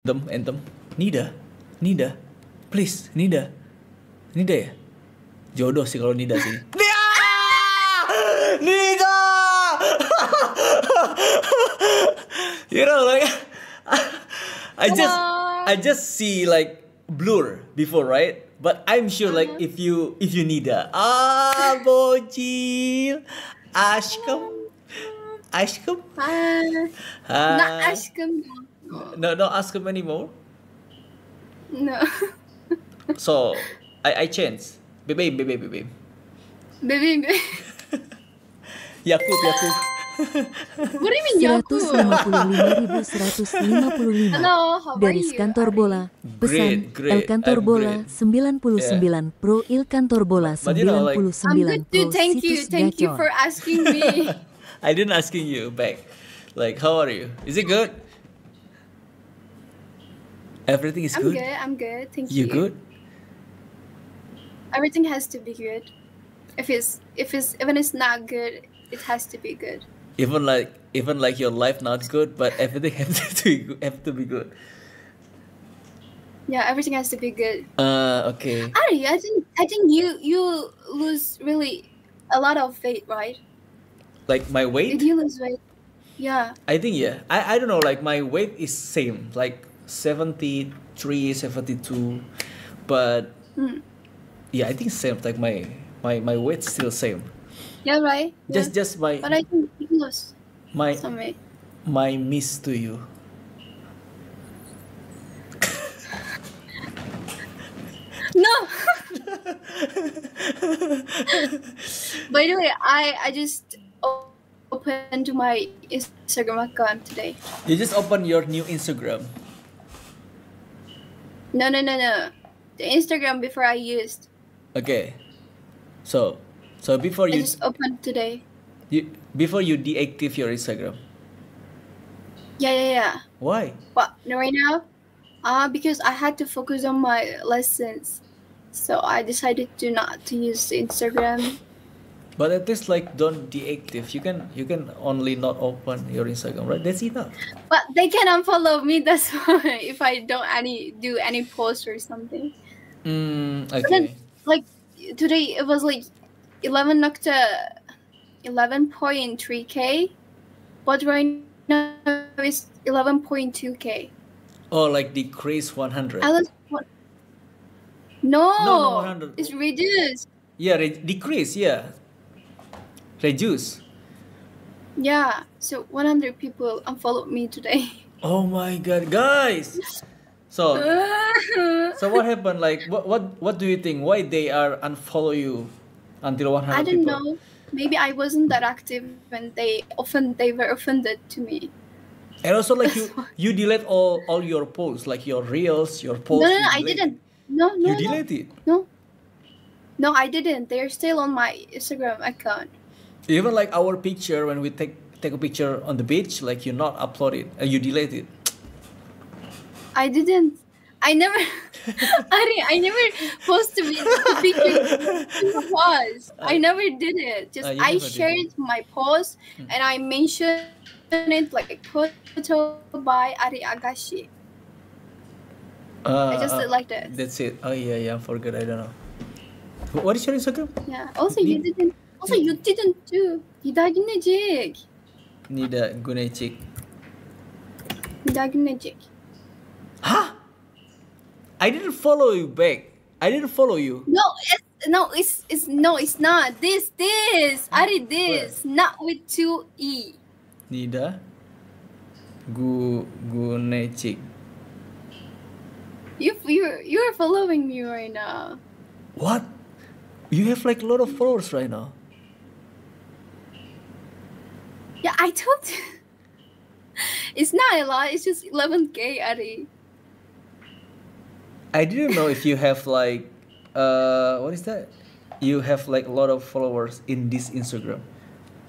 Anthem, Anthem. Nida, Nida, please, Nida. Nida ya? Jodoh sih kalau Nida sih. Nida! Nida! you know, like, I just, I just see like blur before, right? But I'm sure like uh-huh. if you if you Nida, ah, bocil, Ashkem. Aşkım. Ha. ha. Not aşkım. No, no aşkım anymore. No. so, I I change. Bebeğim, bebeğim, bebeğim. Bebeğim, bebeğim. Yakup, Yakup. What do you mean Yakup? 155.155 Hello, how Dari Kantor Bola great, great. El Kantor I'm Bola great. 99 yeah. Pro Il Kantor Bola 99 puluh sembilan. I'm good dude, thank you, thank you for asking me I didn't asking you back. Like, how are you? Is it good? Everything is I'm good. I'm good. I'm good. Thank you. You good? Everything has to be good. If it's if it's even it's not good, it has to be good. Even like even like your life not good, but everything has to be have to be good. Yeah, everything has to be good. Uh, okay. Ari, I think I think you you lose really a lot of weight, right? Like my weight. Did you lose weight? Yeah. I think yeah. I, I don't know. Like my weight is same. Like 73, 72, but mm. yeah, I think same. Like my my my weight still same. Yeah, right. Just yeah. just my. But I think you lost. My. Some My miss to you. no by the way i i just open to my Instagram account today. You just open your new Instagram. No, no, no, no. The Instagram before I used. Okay. So, so before you just opened today. You before you deactivate your Instagram. Yeah, yeah, yeah. Why? But right now, uh, because I had to focus on my lessons, so I decided to not to use Instagram but at least like don't deactive. You can you can only not open your Instagram, right? That's enough. But they can unfollow me. That's why if I don't any do any post or something. Mm, okay. Then, like today it was like eleven nocta, eleven point three k, but right now it's eleven point two k. Oh, like decrease one hundred. No, no, no it's reduced. Yeah, re- decrease. Yeah, reduce? Yeah, so 100 people unfollowed me today. Oh my god, guys! So, so what happened? Like, what, what, what do you think? Why they are unfollow you until 100 I don't people? know. Maybe I wasn't that active when they often they were offended to me. And also, like you, you delete all all your posts, like your reels, your posts. No, no, no I didn't. No, no, you no, deleted. No, no, I didn't. They're still on my Instagram account even like our picture when we take take a picture on the beach like you not upload it uh, you delete it i didn't i never I, I never posted the picture was i uh, never did it just uh, i shared my post hmm. and i mentioned it like a photo by ari agashi uh, i just did uh, like that that's it oh yeah yeah i forgot i don't know what is your instagram yeah also you didn't also, you didn't do. Nidagnetic. Nidagnetic. jig. Huh? I didn't follow you back. I didn't follow you. No, it's no, it's it's no, it's not. This this I did this, Where? not with two e. Nida. Gu gunecik. You you you are following me right now. What? You have like a lot of followers right now. Yeah, I told you. it's not a lot. It's just 11k, Ari. I didn't know if you have like, uh, what is that? You have like a lot of followers in this Instagram.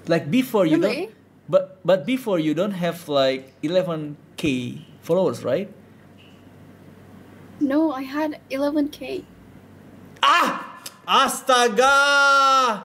Like before you really? don't, but but before you don't have like 11k followers, right? No, I had 11k. Ah! Astaga!